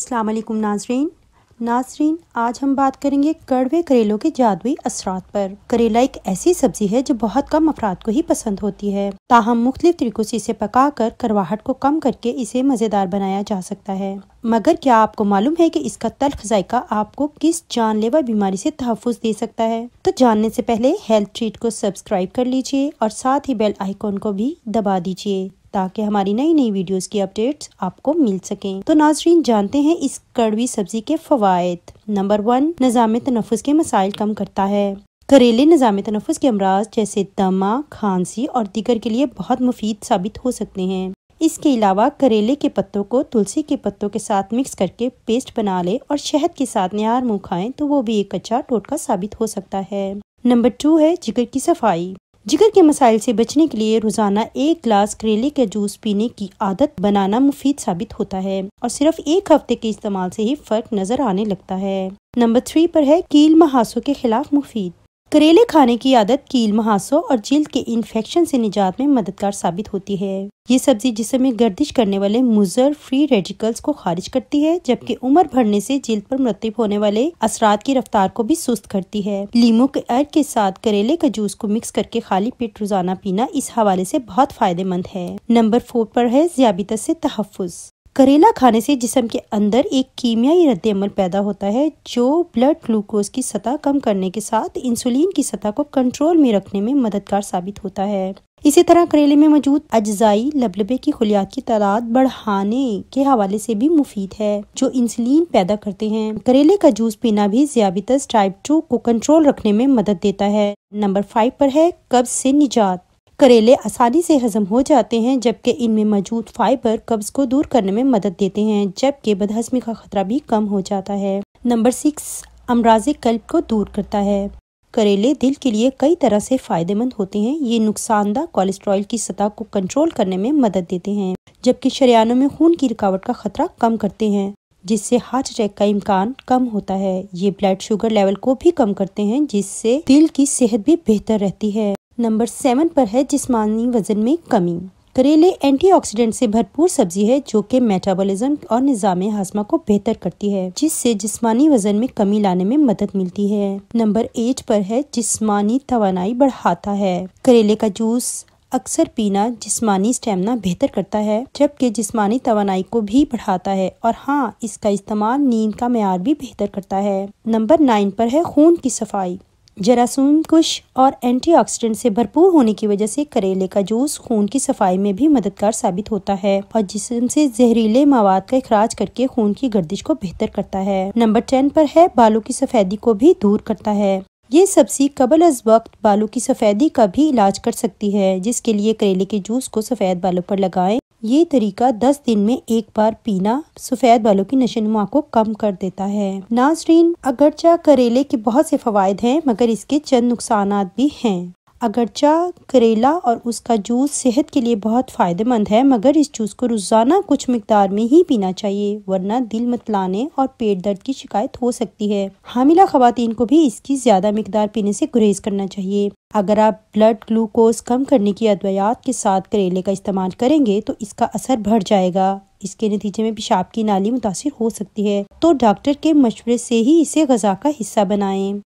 अल्लाम नाजरीन नाजरीन आज हम बात करेंगे कड़वे करेलों के जादुई असरात पर करेला एक ऐसी सब्जी है जो बहुत कम अफराद को ही पसंद होती है ताहम मुख्तलिफ तरीकों से इसे पका कर करवाहट को कम करके इसे मज़ेदार बनाया जा सकता है मगर क्या आपको मालूम है कि इसका तल्ख जायका आपको किस जानलेवा बीमारी से तहफ़ दे सकता है तो जानने से पहले हेल्थ ट्रीट को सब्सक्राइब कर लीजिए और साथ ही बेल आइकॉन को भी दबा दीजिए ताकि हमारी नई नई वीडियोस की अपडेट्स आपको मिल सकें तो नाजरीन जानते हैं इस कड़वी सब्जी के फवायद नंबर वन निज़ाम तनफ़ के मसाइल कम करता है करेले निज़ाम तनफ़ के अमराज जैसे दमा खांसी और दिगर के लिए बहुत मुफीद साबित हो सकते हैं इसके अलावा करेले के पत्तों को तुलसी के पत्तों के साथ मिक्स करके पेस्ट बना लें और शहद के साथ निहार मुँह खाएं तो वो भी एक अच्छा टोटका साबित हो सकता है नंबर टू है जिगर की सफाई जिगर के मसाइल से बचने के लिए रोज़ाना एक गिलास करेले का जूस पीने की आदत बनाना मुफीद साबित होता है और सिर्फ एक हफ्ते के इस्तेमाल से ही फ़र्क नज़र आने लगता है नंबर थ्री पर है कील महासों के खिलाफ मुफीद करेले खाने की आदत कील महासों और जिल्द के इन्फेक्शन से निजात में मददगार साबित होती है ये सब्जी जिसम में गर्दिश करने वाले मुजर फ्री रेडिकल्स को खारिज करती है जबकि उम्र भरने से जिल्द पर मरतब होने वाले असरात की रफ्तार को भी सुस्त करती है लीमू के अर्ग के साथ करेले का जूस को मिक्स करके खाली पेट रोजाना पीना इस हवाले ऐसी बहुत फायदेमंद है नंबर फोर पर है जियाबितस से तहफ़ करेला खाने से जिसम के अंदर एक कीमियाई रद्दमल पैदा होता है जो ब्लड ग्लूकोज की सतह कम करने के साथ इंसुलिन की सतह को कंट्रोल में रखने में मददगार साबित होता है इसी तरह करेले में मौजूद अजाई लबलबे की खुलियात की तादाद बढ़ाने के हवाले से भी मुफीद है जो इंसुलिन पैदा करते हैं करेले का जूस पीना भी ज्यादातर टाइप टू को कंट्रोल रखने में मदद देता है नंबर फाइव पर है कब्ज से निजात करेले आसानी से हजम हो जाते हैं जबकि इनमें मौजूद फाइबर कब्ज़ को दूर करने में मदद देते हैं जबकि बदहजमी का खतरा भी कम हो जाता है नंबर सिक्स अमराज कल्ब को दूर करता है करेले दिल के लिए कई तरह से फ़ायदेमंद होते हैं ये नुकसानदा कोलेस्ट्रॉल की सतह को कंट्रोल करने में मदद देते हैं जबकि शरियानों में खून की रुकावट का खतरा कम करते हैं जिससे हार्ट अटैक का इम्कान कम होता है ये ब्लड शुगर लेवल को भी कम करते हैं जिससे दिल की सेहत भी बेहतर रहती है नंबर सेवन पर है जिसमानी वजन में कमी करेले एंटीऑक्सीडेंट से भरपूर सब्जी है जो कि मेटाबॉलिज्म और निज़ाम हाजमा को बेहतर करती है जिससे जिस्मानी वजन में कमी लाने में मदद मिलती है नंबर एट पर है जिस्मानी तोानाई बढ़ाता है करेले का जूस अक्सर पीना जिस्मानी स्टेमिना बेहतर करता है जबकि जिस्मानी तोानाई को भी बढ़ाता है और हाँ इसका इस्तेमाल नींद का मैार भी बेहतर करता है नंबर नाइन पर है खून की सफाई जरासूम कुश और एंटीऑक्सीडेंट से भरपूर होने की वजह से करेले का जूस खून की सफाई में भी मददगार साबित होता है और जिसम से जहरीले मवाद का अखराज करके खून की गर्दिश को बेहतर करता है नंबर टेन पर है बालों की सफेदी को भी दूर करता है ये सब्जी कबल अज वक्त बालों की सफ़ेदी का भी इलाज कर सकती है जिसके लिए करेले के जूस को सफ़ेद बालों पर लगाएं ये तरीका 10 दिन में एक बार पीना सफ़ेद बालों की नशनुमा को कम कर देता है नाजरीन अगरचा करेले के बहुत से फवायद हैं मगर इसके चंद नुकसान भी हैं अगरचा करेला और उसका जूस सेहत के लिए बहुत फ़ायदेमंद है मगर इस जूस को रोज़ाना कुछ मकदार में ही पीना चाहिए वरना दिल मतलाने और पेट दर्द की शिकायत हो सकती है हामिला खातन को भी इसकी ज़्यादा मकदार पीने से गुरेज करना चाहिए अगर आप ब्लड ग्लूकोज कम करने की अद्वियात के साथ करेले का इस्तेमाल करेंगे तो इसका असर बढ़ जाएगा इसके नतीजे में पेशाब की नाली मुतासर हो सकती है तो डॉक्टर के मशवरे से ही इसे गजा का हिस्सा बनाएं